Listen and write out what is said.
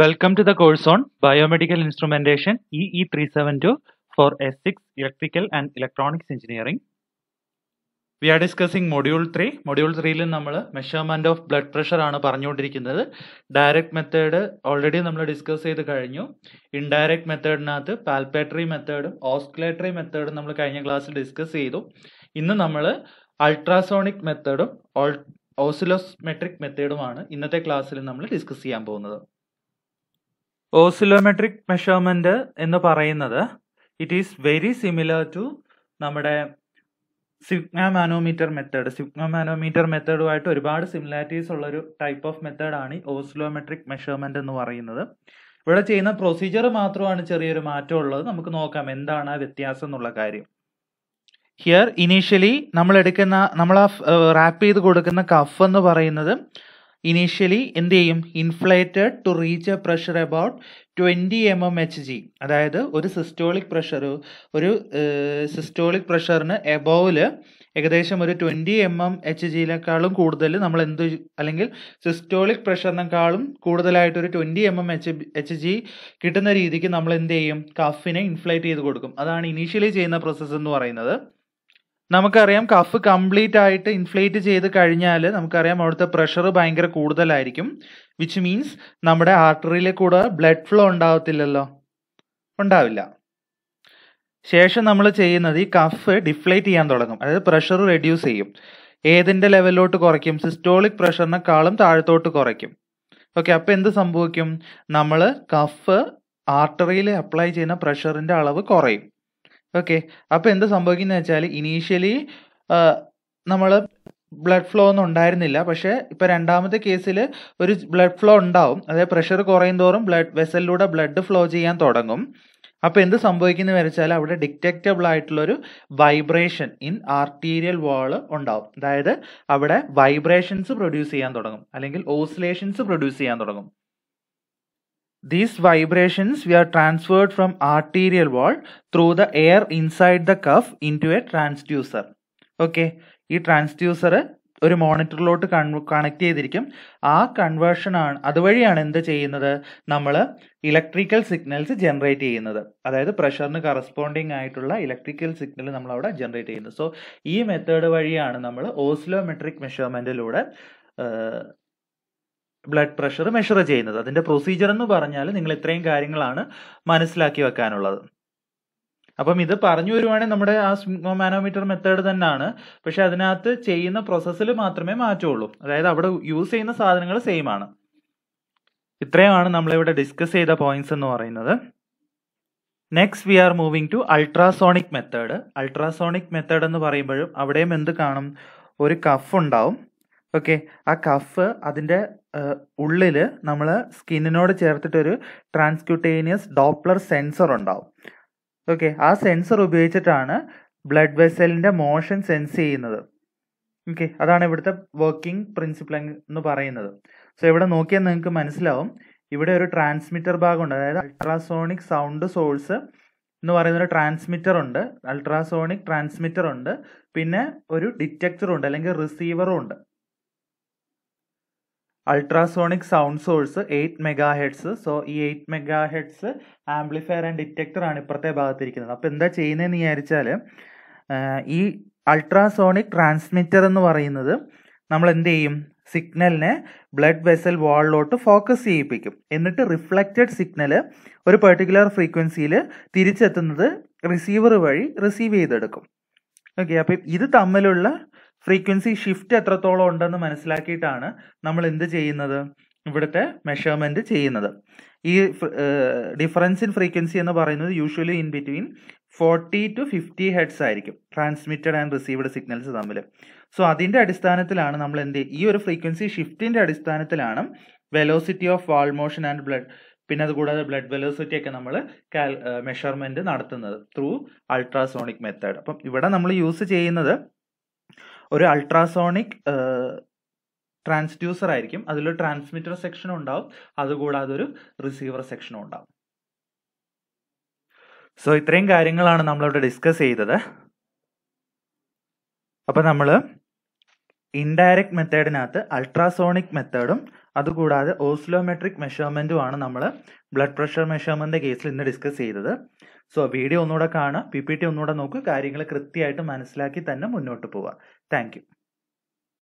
Welcome Welcome to the course on Biomedical Instrumentation e e EE372 for S6 electrical and electronics engineering we are discussing module three module ത്രീയിൽ നമ്മൾ measurement of blood pressure ആണ് പറഞ്ഞുകൊണ്ടിരിക്കുന്നത് direct method already നമ്മൾ discuss ചെയ്ത് കഴിഞ്ഞു indirect മെത്തേഡിനകത്ത് പാൽപേറ്ററി മെത്തേഡും ഓസ്കുലേറ്ററി മെത്തേഡും നമ്മൾ കഴിഞ്ഞ ക്ലാസ്സിൽ ഡിസ്കസ് ചെയ്തു ഇന്ന് നമ്മൾ അൾട്രാസോണിക് മെത്തേഡും ഓസിലോസ്മെട്രിക് മെത്തേഡുമാണ് ഇന്നത്തെ ക്ലാസ്സിൽ നമ്മൾ ഡിസ്കസ് ചെയ്യാൻ പോകുന്നത് ഓസിലോമെട്രിക് മെഷർമെന്റ് എന്ന് പറയുന്നത് it is very similar to നമ്മുടെ sphygmomanometer method sphygmomanometer മെത്തേഡുമായിട്ട് ഒരുപാട് സിമിലാരിറ്റീസ് ഉള്ളൊരു ടൈപ്പ് ഓഫ് മെത്തേഡാണ് ഈ ഓസിലോമെട്രിക് മെഷർമെന്റ് എന്ന് പറയുന്നത് ഇവിടെ ചെയ്യുന്ന പ്രൊസീജിയർ മാത്രമാണ് ചെറിയൊരു മാറ്റം ഉള്ളത് നമുക്ക് നോക്കാം എന്താണ് ആ വ്യത്യാസം എന്നുള്ള കാര്യം ഹിയർ ഇനീഷ്യലി നമ്മൾ എടുക്കുന്ന നമ്മൾ ആ റാപ്പ് ചെയ്ത് കൊടുക്കുന്ന കഫ് എന്ന് പറയുന്നത് ഇനീഷ്യലി എന്ത് ചെയ്യും inflated to reach a pressure about twenty M M H G അതായത് ഒരു സിസ്റ്റോളിക് പ്രഷർ ഒരു സിസ്റ്റോളിക് പ്രഷറിന് എബോവിൽ ഏകദേശം ഒരു ട്വൻറ്റി എം എം എച്ച് ജിയിലേക്കാളും കൂടുതൽ നമ്മൾ എന്ത് അല്ലെങ്കിൽ സിസ്റ്റോളിക് പ്രഷറിനേക്കാളും കൂടുതലായിട്ട് ഒരു twenty M M H H G കിട്ടുന്ന രീതിക്ക് നമ്മൾ എന്ത് ചെയ്യും കഫിനെ ഇൻഫ്ലേറ്റ് ചെയ്ത് കൊടുക്കും അതാണ് ഇനീഷ്യലി ചെയ്യുന്ന പ്രോസസ്സ് എന്ന് പറയുന്നത് നമുക്കറിയാം കഫ് കംപ്ലീറ്റ് ആയിട്ട് ഇൻഫ്ലേറ്റ് ചെയ്ത് കഴിഞ്ഞാൽ നമുക്കറിയാം അവിടുത്തെ പ്രഷർ ഭയങ്കര കൂടുതലായിരിക്കും വിച്ച് മീൻസ് നമ്മുടെ ആർട്ടറിയിൽ കൂടെ ബ്ലഡ് ഫ്ലോ ഉണ്ടാവത്തില്ലല്ലോ ഉണ്ടാവില്ല ശേഷം നമ്മൾ ചെയ്യുന്നത് ഈ കഫ് ഡിഫ്ലേറ്റ് ചെയ്യാൻ തുടങ്ങും അതായത് പ്രഷർ റെഡ്യൂസ് ചെയ്യും ഏതിൻ്റെ ലെവലിലോട്ട് കുറയ്ക്കും സിസ്റ്റോളിക് പ്രഷറിനെക്കാളും താഴത്തോട്ട് കുറയ്ക്കും ഓക്കെ അപ്പോൾ എന്ത് സംഭവിക്കും നമ്മൾ കഫ് ആർട്ടറിയിൽ അപ്ലൈ ചെയ്യുന്ന പ്രഷറിൻ്റെ അളവ് കുറയും ഓക്കെ അപ്പോൾ എന്താ സംഭവിക്കുന്നത് വെച്ചാൽ ഇനീഷ്യലി നമ്മൾ ബ്ലഡ് ഫ്ലോ ഒന്നും ഉണ്ടായിരുന്നില്ല പക്ഷേ ഇപ്പോൾ രണ്ടാമത്തെ കേസിൽ ഒരു ബ്ലഡ് ഫ്ലോ ഉണ്ടാവും അതായത് പ്രഷർ കുറയും തോറും ബ്ലഡ് വെസലിലൂടെ ബ്ലഡ് ഫ്ലോ ചെയ്യാൻ തുടങ്ങും അപ്പോൾ എന്ത് സംഭവിക്കുന്നത് വെച്ചാൽ അവിടെ ഡിറ്റക്റ്റബിൾ ആയിട്ടുള്ളൊരു വൈബ്രേഷൻ ഇൻ ആർട്ടീരിയൽ വാള് ഉണ്ടാവും അതായത് അവിടെ വൈബ്രേഷൻസ് പ്രൊഡ്യൂസ് ചെയ്യാൻ തുടങ്ങും അല്ലെങ്കിൽ ഓസിലേഷൻസ് പ്രൊഡ്യൂസ് ചെയ്യാൻ തുടങ്ങും These vibrations were transferred from arterial wall through the air inside the cuff into a transducer. Okay ഈ ട്രാൻസ്ഡ്യൂസർ ഒരു മോണിറ്ററിലോട്ട് കണക്ട് ചെയ്തിരിക്കും ആ കൺവേർഷൻ ആണ് അതുവഴിയാണ് എന്ത് ചെയ്യുന്നത് നമ്മൾ ഇലക്ട്രിക്കൽ സിഗ്നൽസ് ജനറേറ്റ് ചെയ്യുന്നത് അതായത് പ്രഷറിന് കറസ്പോണ്ടിങ് ആയിട്ടുള്ള ഇലക്ട്രിക്കൽ സിഗ്നൽ നമ്മൾ അവിടെ ജനറേറ്റ് ചെയ്യുന്നത് സോ ഈ മെത്തേഡ് വഴിയാണ് നമ്മൾ ഓസ്ലോമെട്രിക് മെഷർമെന്റിലൂടെ ബ്ലഡ് പ്രഷർ മെഷർ ചെയ്യുന്നത് അതിന്റെ പ്രൊസീജിയർ എന്ന് പറഞ്ഞാൽ നിങ്ങൾ ഇത്രയും കാര്യങ്ങളാണ് മനസ്സിലാക്കി വെക്കാനുള്ളത് അപ്പം ഇത് പറഞ്ഞു വരുവാണെങ്കിൽ നമ്മുടെ ആ മാനോമീറ്റർ മെത്തേഡ് തന്നെയാണ് പക്ഷെ അതിനകത്ത് ചെയ്യുന്ന പ്രോസസ്സിൽ മാത്രമേ മാറ്റമുള്ളൂ അതായത് അവിടെ യൂസ് ചെയ്യുന്ന സാധനങ്ങൾ സെയിം ആണ് ഇത്രയുമാണ് നമ്മളിവിടെ ഡിസ്കസ് ചെയ്ത പോയിന്റ്സ് എന്ന് പറയുന്നത് next we are moving to ultrasonic method ultrasonic method എന്ന് പറയുമ്പോഴും അവിടെയും എന്ത് കാണും ഒരു കഫ് ഉണ്ടാവും ഓക്കെ ആ കഫ് അതിൻ്റെ ഉള്ളിൽ നമ്മൾ സ്കിന്നിനോട് ചേർത്തിട്ടൊരു ട്രാൻസ്ക്യൂട്ടേനിയസ് ഡോപ്ലർ സെൻസർ ഉണ്ടാവും ഓക്കെ ആ സെൻസർ ഉപയോഗിച്ചിട്ടാണ് ബ്ലഡ് വെസലിൻ്റെ മോഷൻ സെൻസ് ചെയ്യുന്നത് ഓക്കെ അതാണ് ഇവിടുത്തെ വർക്കിംഗ് പ്രിൻസിപ്പിൾ എന്ന് പറയുന്നത് സോ ഇവിടെ നോക്കിയാൽ നിങ്ങൾക്ക് മനസ്സിലാവും ഇവിടെ ഒരു ട്രാൻസ്മിറ്റർ ഭാഗമുണ്ട് അതായത് അൾട്രാസോണിക് സൗണ്ട് സോഴ്സ് എന്ന് പറയുന്ന ഒരു ട്രാൻസ്മിറ്റർ ഉണ്ട് അൾട്രാസോണിക് ട്രാൻസ്മിറ്റർ ഉണ്ട് പിന്നെ ഒരു ഡിറ്റക്ടറും ഉണ്ട് അല്ലെങ്കിൽ റിസീവറും ഉണ്ട് ultrasonic sound source eight mega hertz so ഈ eight mega hertz amplifier and detector ആണ് ഇപ്പുറത്തെ ഭാഗത്തിരിക്കുന്നത് അപ്പോൾ എന്താ ചെയ്യുന്നതെന്ന് വിചാരിച്ചാൽ ഈ അൾട്രാസോണിക് ട്രാൻസ്മിറ്റർ എന്ന് പറയുന്നത് നമ്മൾ എന്ത് ചെയ്യും സിഗ്നലിനെ ബ്ലഡ് വെസൽ വാളിലോട്ട് ഫോക്കസ് ചെയ്യിപ്പിക്കും എന്നിട്ട് റിഫ്ലക്റ്റഡ് സിഗ്നൽ ഒരു പെർട്ടിക്കുലർ ഫ്രീക്വൻസിയിൽ തിരിച്ചെത്തുന്നത് റിസീവർ വഴി റിസീവ് ചെയ്തെടുക്കും ഓക്കെ അപ്പം ഇത് തമ്മിലുള്ള ഫ്രീക്വൻസി ഷിഫ്റ്റ് എത്രത്തോളം ഉണ്ടെന്ന് മനസ്സിലാക്കിയിട്ടാണ് നമ്മൾ എന്ത് ചെയ്യുന്നത് ഇവിടുത്തെ മെഷർമെന്റ് ചെയ്യുന്നത് ഈ ഡിഫറൻസ് ഇൻ ഫ്രീക്വൻസി എന്ന് പറയുന്നത് usually in between forty to fifty hertz ആയിരിക്കും ട്രാൻസ്മിറ്റഡ് ആൻഡ് റിസീവ്ഡ് സിഗ്നൽസ് തമ്മിൽ സോ അതിൻ്റെ അടിസ്ഥാനത്തിലാണ് നമ്മൾ എന്ത് ഈ ഒരു ഫ്രീക്വൻസി ഷിഫ്റ്റിൻ്റെ അടിസ്ഥാനത്തിലാണ് velocity of wall motion and blood പിന്നെ അതുകൂടാതെ ബ്ലഡ് വെലോസിറ്റി ഒക്കെ നമ്മൾ മെഷർമെന്റ് മെഷർമെൻറ്റ് നടത്തുന്നത് ത്രൂ അൾട്രാസോണിക് മെത്തേഡ് അപ്പം ഇവിടെ നമ്മൾ യൂസ് ചെയ്യുന്നത് ഒരു അൾട്രാസോണിക് ട്രാൻസ്ഡ്യൂസർ ആയിരിക്കും അതിലൊരു ട്രാൻസ്മിറ്റർ സെക്ഷനും ഉണ്ടാവും അതുകൂടാതെ ഒരു റിസീവർ സെക്ഷനും ഉണ്ടാവും സോ ഇത്രയും കാര്യങ്ങളാണ് നമ്മളിവിടെ ഡിസ്കസ് ചെയ്തത് അപ്പം നമ്മൾ ഇൻഡയറക്റ്റ് മെത്തേഡിനകത്ത് അൾട്രാസോണിക് മെത്തേഡും അതുകൂടാതെ ഓസ്ലോമെട്രിക് ആണ് നമ്മൾ ബ്ലഡ് പ്രഷർ മെഷർമെന്റിന്റെ കേസിൽ ഇന്ന് ഡിസ്കസ് ചെയ്തത് സോ വീഡിയോ ഒന്നുകൂടെ കാണുക പി പി ടി ഒന്നുകൂടെ നോക്കുക കാര്യങ്ങൾ കൃത്യമായിട്ട് മനസ്സിലാക്കി തന്നെ മുന്നോട്ട് പോവുക Thank you.